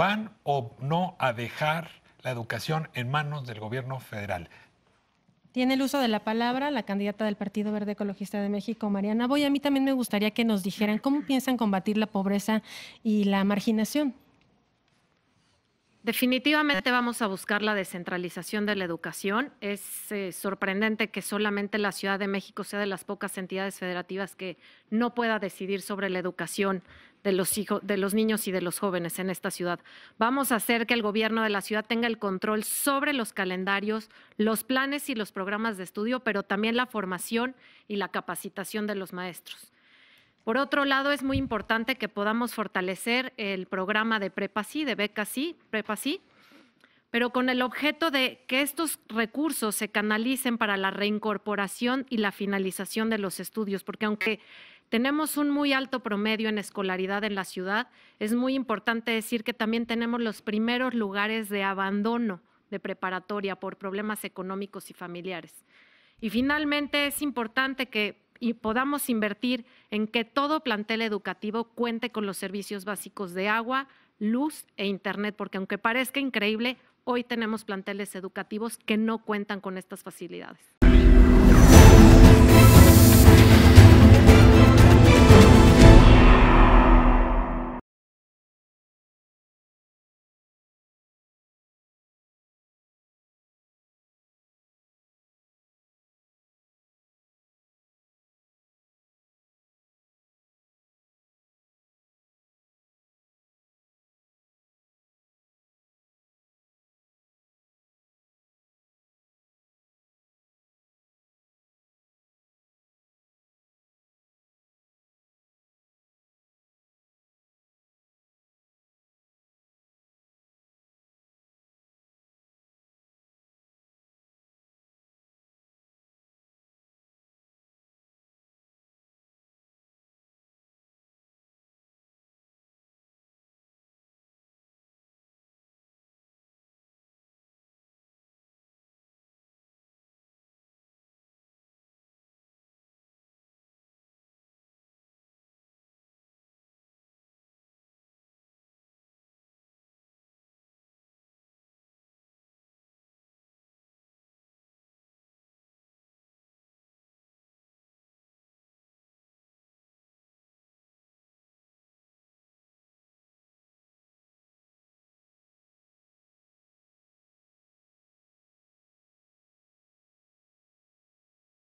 van o no a dejar la educación en manos del gobierno federal. Tiene el uso de la palabra la candidata del Partido Verde Ecologista de México, Mariana Boy. A mí también me gustaría que nos dijeran cómo piensan combatir la pobreza y la marginación. Definitivamente vamos a buscar la descentralización de la educación. Es eh, sorprendente que solamente la Ciudad de México sea de las pocas entidades federativas que no pueda decidir sobre la educación de los, hijos, de los niños y de los jóvenes en esta ciudad. Vamos a hacer que el gobierno de la ciudad tenga el control sobre los calendarios, los planes y los programas de estudio, pero también la formación y la capacitación de los maestros. Por otro lado, es muy importante que podamos fortalecer el programa de Prepa sí, de becas sí, Prepa sí, pero con el objeto de que estos recursos se canalicen para la reincorporación y la finalización de los estudios, porque aunque tenemos un muy alto promedio en escolaridad en la ciudad. Es muy importante decir que también tenemos los primeros lugares de abandono de preparatoria por problemas económicos y familiares. Y finalmente es importante que y podamos invertir en que todo plantel educativo cuente con los servicios básicos de agua, luz e internet, porque aunque parezca increíble, hoy tenemos planteles educativos que no cuentan con estas facilidades.